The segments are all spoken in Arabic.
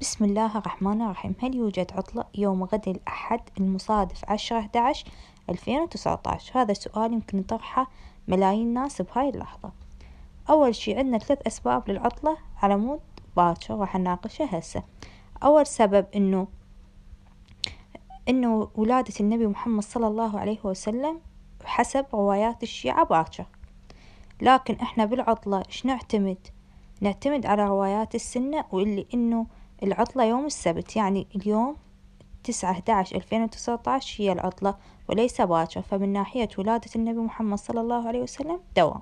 بسم الله الرحمن الرحيم هل يوجد عطلة يوم غد الأحد المصادف عشرة أحدعش ألفين وتسعة هذا سؤال يمكن طرحه ملايين ناس بهاي اللحظة أول شي عندنا ثلاث أسباب للعطلة على مود باكر راح نناقشها هسه أول سبب إنه إنه ولادة النبي محمد صلى الله عليه وسلم حسب روايات الشيعة باكر لكن إحنا بالعطلة إيش نعتمد؟ نعتمد على روايات السنة واللي إنه العطلة يوم السبت يعني اليوم تسعة أحداش ألفين وتسعة عشر هي العطلة وليس باكر فمن ناحية ولادة النبي محمد صلى الله عليه وسلم دوام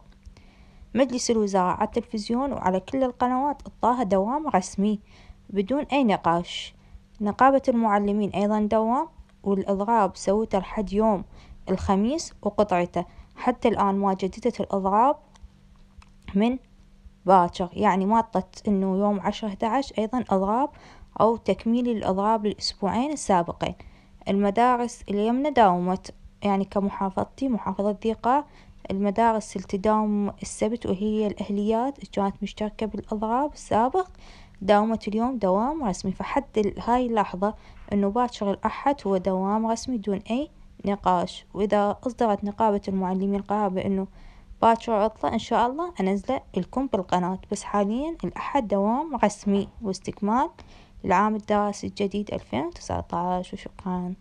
مجلس الوزراء على التلفزيون وعلى كل القنوات اطاها دوام رسمي بدون أي نقاش نقابة المعلمين أيضا دوام والإضراب سوته لحد يوم الخميس وقطعته حتى الآن ما جددت الإضراب من باكر يعني طت إنه يوم عشرة أحدعش أيضا أضراب أو تكميل الأضراب للأسبوعين السابقين المدارس اليمنى داومت يعني كمحافظتي محافظة ذيقة المدارس التداوم السبت وهي الأهليات كانت مشتركة بالأضراب السابق داومت اليوم دوام رسمي فحد هاي اللحظة أنه باكر الأحد هو دوام رسمي دون أي نقاش وإذا أصدرت نقابة المعلمين القرار بأنه باكر عطلة إن شاء الله أنزله لكم بالقناة بس حاليا الأحد دوام رسمي واستكمال العام الدراسي الجديد ألفين وشكرا